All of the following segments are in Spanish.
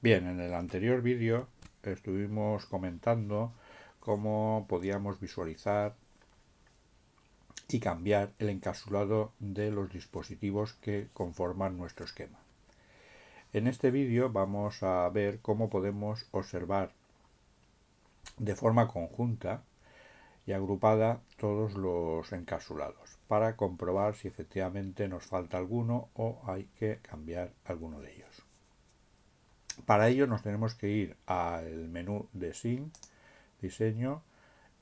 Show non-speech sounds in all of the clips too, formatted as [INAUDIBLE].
Bien, en el anterior vídeo estuvimos comentando cómo podíamos visualizar y cambiar el encapsulado de los dispositivos que conforman nuestro esquema. En este vídeo vamos a ver cómo podemos observar de forma conjunta y agrupada todos los encapsulados para comprobar si efectivamente nos falta alguno o hay que cambiar alguno de ellos. Para ello nos tenemos que ir al menú de SIN, diseño,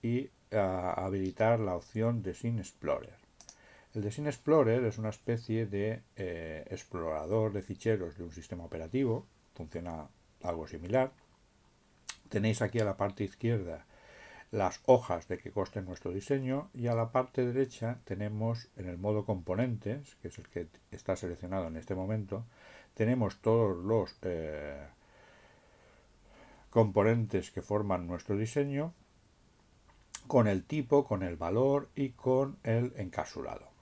y ah, habilitar la opción de SIN Explorer. El Design Explorer es una especie de eh, explorador de ficheros de un sistema operativo, funciona algo similar. Tenéis aquí a la parte izquierda las hojas de que coste nuestro diseño y a la parte derecha tenemos en el modo componentes, que es el que está seleccionado en este momento, tenemos todos los eh, componentes que forman nuestro diseño con el tipo, con el valor y con el encapsulado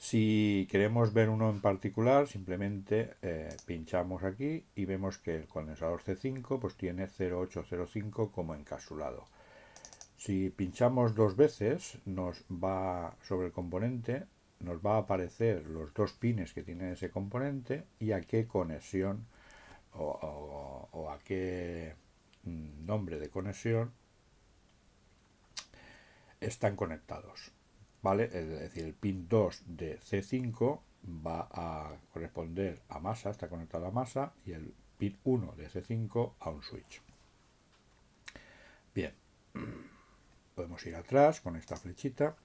si queremos ver uno en particular, simplemente eh, pinchamos aquí y vemos que el condensador C5 pues, tiene 0805 como encasulado. Si pinchamos dos veces, nos va sobre el componente, nos va a aparecer los dos pines que tiene ese componente y a qué conexión o a qué mm, nombre de conexión están conectados. ¿vale? Es decir, el pin 2 de C5 va a corresponder a masa, está conectado a masa, y el pin 1 de C5 a un switch. Bien, podemos ir atrás con esta flechita.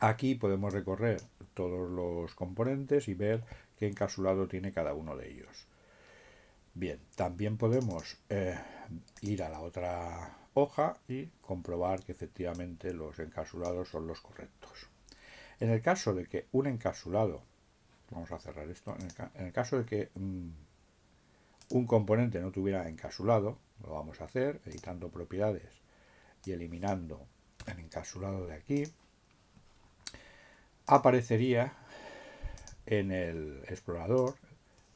Aquí podemos recorrer todos los componentes y ver qué encapsulado tiene cada uno de ellos. Bien, también podemos eh, ir a la otra hoja y comprobar que efectivamente los encapsulados son los correctos. En el caso de que un encapsulado, vamos a cerrar esto, en el, caso de que mm, un componente no tuviera encapsulado, lo vamos a hacer editando propiedades y eliminando el encapsulado de aquí, aparecería en el explorador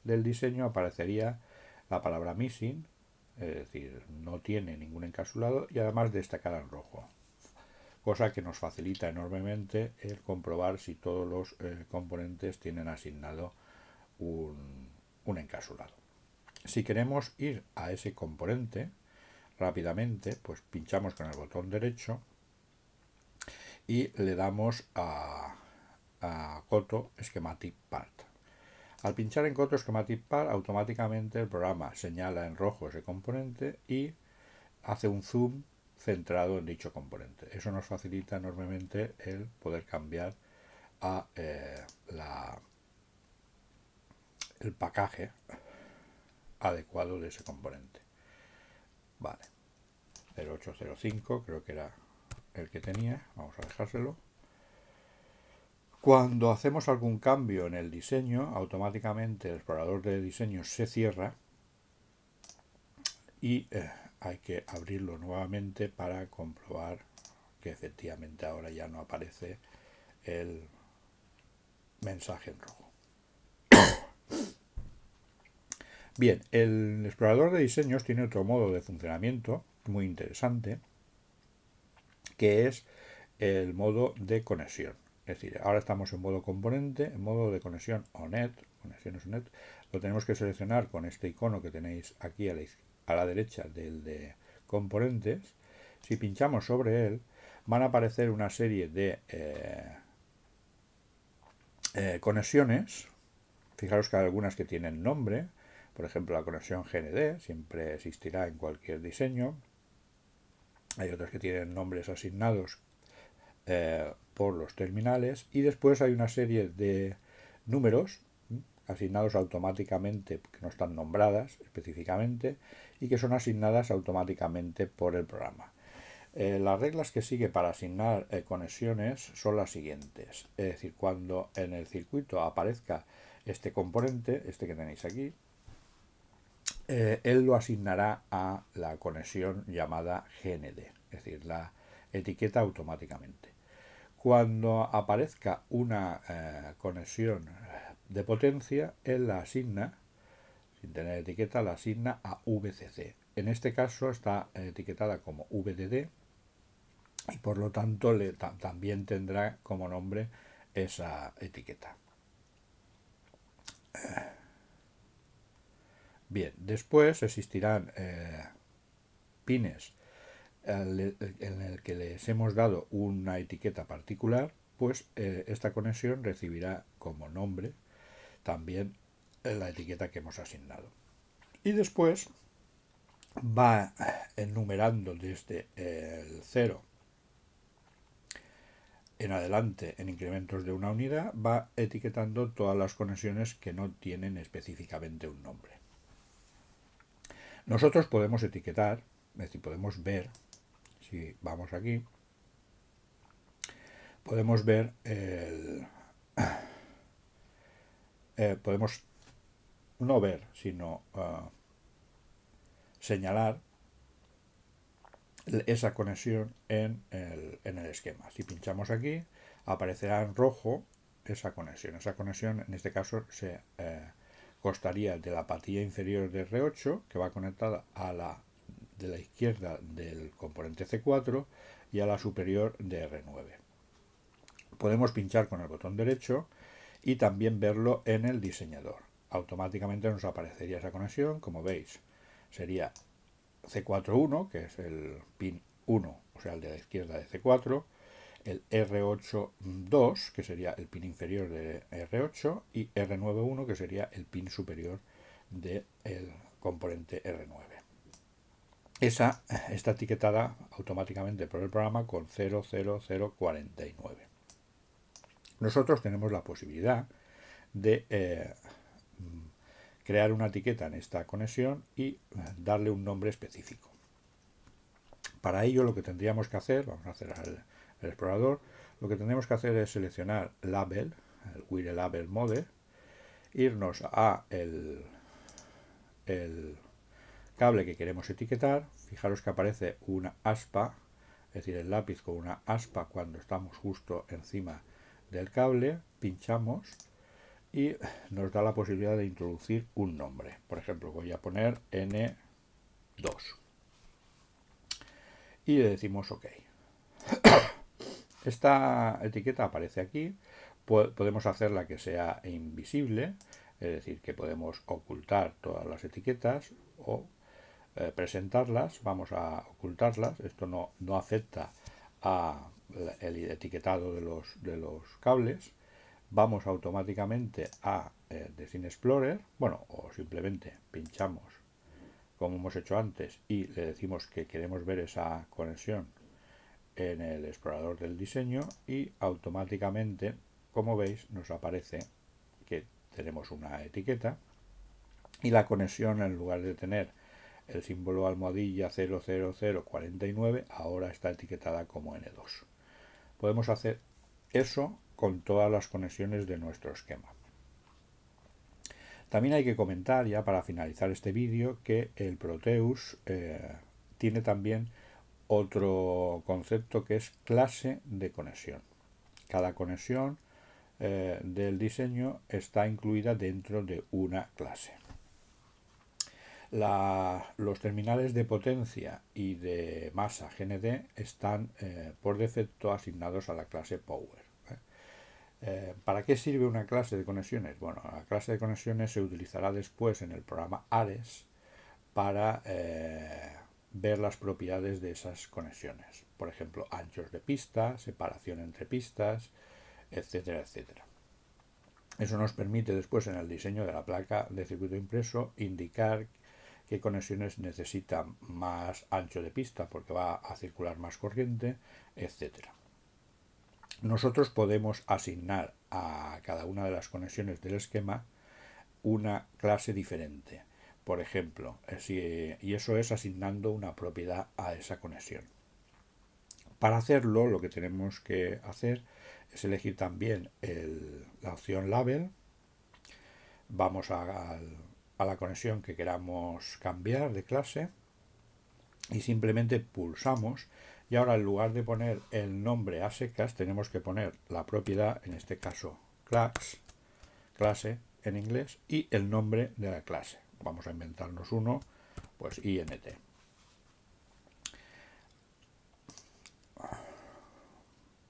del diseño, aparecería la palabra missing es decir, no tiene ningún encasulado y además destacada en rojo, cosa que nos facilita enormemente el comprobar si todos los eh, componentes tienen asignado un, un encasulado. Si queremos ir a ese componente rápidamente, pues pinchamos con el botón derecho y le damos a, a Coto Schematic Part. Al pinchar en Coto Schematic automáticamente el programa señala en rojo ese componente y hace un zoom centrado en dicho componente. Eso nos facilita enormemente el poder cambiar a eh, la, el pacaje adecuado de ese componente. Vale, 0805 creo que era el que tenía, vamos a dejárselo. Cuando hacemos algún cambio en el diseño, automáticamente el explorador de diseños se cierra y eh, hay que abrirlo nuevamente para comprobar que efectivamente ahora ya no aparece el mensaje en rojo. [COUGHS] Bien, el explorador de diseños tiene otro modo de funcionamiento muy interesante, que es el modo de conexión decir, ahora estamos en modo componente, en modo de conexión net conexiones net lo tenemos que seleccionar con este icono que tenéis aquí a la, derecha del de componentes. Si pinchamos sobre él, van a aparecer una serie de eh, eh, conexiones. Fijaros que hay algunas que tienen nombre, por ejemplo la conexión GND, siempre existirá en cualquier diseño. Hay otras que tienen nombres asignados eh, por los terminales y después hay una serie de números asignados automáticamente, que no están nombradas específicamente, y que son asignadas automáticamente por el programa. Eh, las reglas que sigue para asignar eh, conexiones son las siguientes. Es decir, cuando en el circuito aparezca este componente, este que tenéis aquí, eh, él lo asignará a la conexión llamada GND, es decir, la etiqueta automáticamente. Cuando aparezca una eh, conexión eh, de potencia, él la asigna, sin tener etiqueta, la asigna a VCC. En este caso está etiquetada como VDD y por lo tanto también tendrá como nombre esa etiqueta. Eh, bien, después existirán pines en el que les hemos dado una etiqueta particular, pues eh, esta conexión recibirá como nombre también la etiqueta que hemos asignado. Y después va enumerando desde el 0 en adelante en incrementos de una unidad, va etiquetando todas las conexiones que no tienen específicamente un nombre. Nosotros podemos etiquetar, es decir, podemos ver si vamos aquí, podemos ver el... Eh, podemos no ver, sino ah, señalar esa conexión en el, en el, esquema. Si pinchamos aquí, aparecerá en rojo esa conexión. Esa conexión, en este caso, se eh, costaría de la patilla inferior de R8, que va conectada a la de la izquierda del componente C4 y a la superior de R9. Podemos pinchar con el botón derecho y también verlo en el diseñador. Automáticamente nos aparecería esa conexión, como veis, sería C41, que es el pin 1, o sea, el de la izquierda de C4, el R8.2, que sería el pin inferior de R8, y R9.1, que sería el pin superior del el componente R9 esa eh, está etiquetada automáticamente por el programa con 00049. Nosotros tenemos la posibilidad de eh, mm, crear una etiqueta en esta conexión y eh, darle un nombre específico. Para ello lo que tendríamos que hacer, vamos a hacer el, explorador, lo que tendríamos que hacer es seleccionar label, el Wire Label Mode, irnos a el, el cable que queremos etiquetar, fijaros que aparece una aspa, es decir, el lápiz con una aspa cuando estamos justo encima del cable, pinchamos y nos da la posibilidad de introducir un nombre. Por ejemplo, voy a poner N2. Y le decimos OK. Esta etiqueta aparece aquí. Podemos hacerla que sea invisible, es decir, que podemos ocultar todas las etiquetas o eh, presentarlas, vamos a ocultarlas, esto no, no acepta el etiquetado de los, de los cables, vamos automáticamente a eh, Design Explorer, bueno, o simplemente pinchamos como hemos hecho antes y le decimos que queremos ver esa conexión en el explorador del diseño y automáticamente, como veis, nos aparece que tenemos una etiqueta y la conexión en lugar de tener el símbolo almohadilla 00049 ahora está etiquetada como N2. Podemos hacer eso con todas las conexiones de nuestro esquema. También hay que comentar, ya para finalizar este vídeo, que el Proteus eh, tiene también otro concepto que es clase de conexión. Cada conexión eh, del diseño está incluida dentro de una clase los terminales de potencia y de masa GND están eh, por defecto asignados a la clase Power. ¿eh? ¿eh? para qué sirve una clase de conexiones? Bueno, la clase de conexiones se utilizará después en el programa ARES para eh, ver las propiedades de esas conexiones. Por ejemplo, anchos de pista, separación entre pistas, etcétera, etcétera. Eso nos permite después en el diseño de la placa de circuito impreso indicar qué conexiones necesitan más ancho de pista porque va a circular más corriente, etc. Nosotros podemos asignar a cada una de las conexiones del esquema una clase diferente. Por ejemplo, eh, y eso es asignando una propiedad a esa conexión. Para hacerlo, lo que tenemos que hacer es elegir también la opción Label. Vamos a, al la conexión que queramos cambiar de clase y simplemente pulsamos y ahora en lugar de poner el nombre a secas tenemos que poner la propiedad, en este caso class, clase en inglés y el nombre de la clase. Vamos a inventarnos uno, pues int.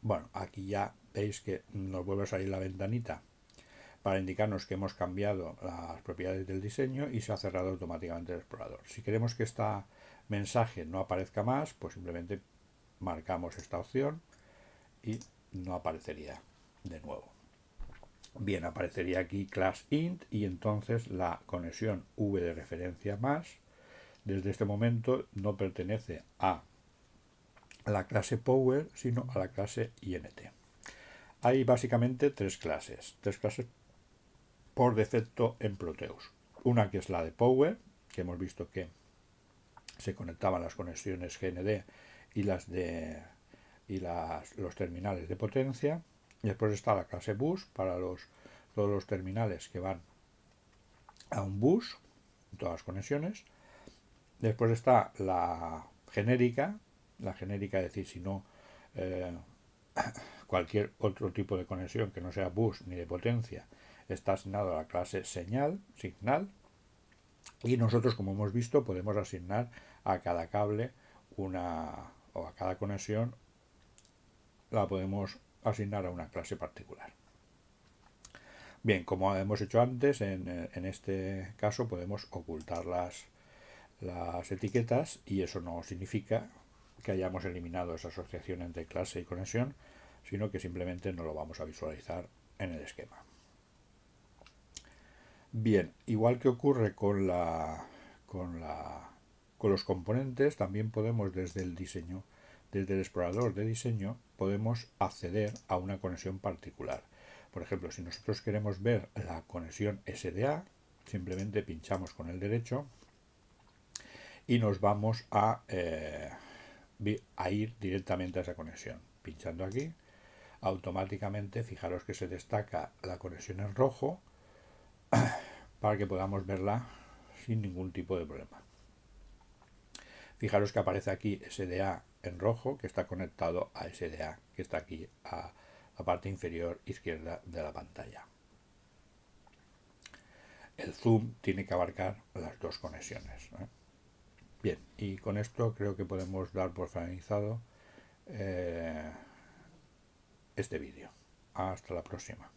Bueno, aquí ya veis que nos vuelve a salir la ventanita para indicarnos que hemos cambiado las propiedades del diseño y se ha cerrado automáticamente el explorador. Si queremos que este mensaje no aparezca más, pues simplemente marcamos esta opción y no aparecería de nuevo. Bien, aparecería aquí class int y entonces la conexión v de referencia más desde este momento no pertenece a la clase power sino a la clase int. Hay básicamente tres clases, tres clases por defecto en Proteus. Una que es la de Power, que hemos visto que se conectaban las conexiones GND y las de y las, los terminales de potencia. después está la clase bus para los, todos los terminales que van a un bus, todas las conexiones. Después está la genérica, la genérica, es decir, si no eh, Cualquier otro tipo de conexión que no sea bus ni de potencia está asignado a la clase señal, signal, y nosotros, como hemos visto, podemos asignar a cada cable una o a cada conexión la podemos asignar a una clase particular. Bien, como hemos hecho antes, en, en este caso podemos ocultar las etiquetas y eso no significa que hayamos eliminado esa asociación entre clase y conexión, sino que simplemente no lo vamos a visualizar en el esquema. Bien, igual que ocurre con, la, con, la, con los componentes, también podemos desde el diseño, desde el explorador de diseño, podemos acceder a una conexión particular. Por ejemplo, si nosotros queremos ver la conexión SDA, simplemente pinchamos con el derecho y nos vamos a, eh, a ir directamente a esa conexión. Pinchando aquí automáticamente fijaros que se destaca la conexión en rojo [CLEARS THROAT] para que podamos verla sin ningún tipo de problema. Fijaros que aparece aquí SDA en rojo que está conectado a SDA que está aquí a la parte inferior izquierda de la pantalla. El zoom tiene que abarcar las dos conexiones. ¿eh? Bien, y con esto creo que podemos dar por finalizado eh, este vídeo. Hasta la próxima.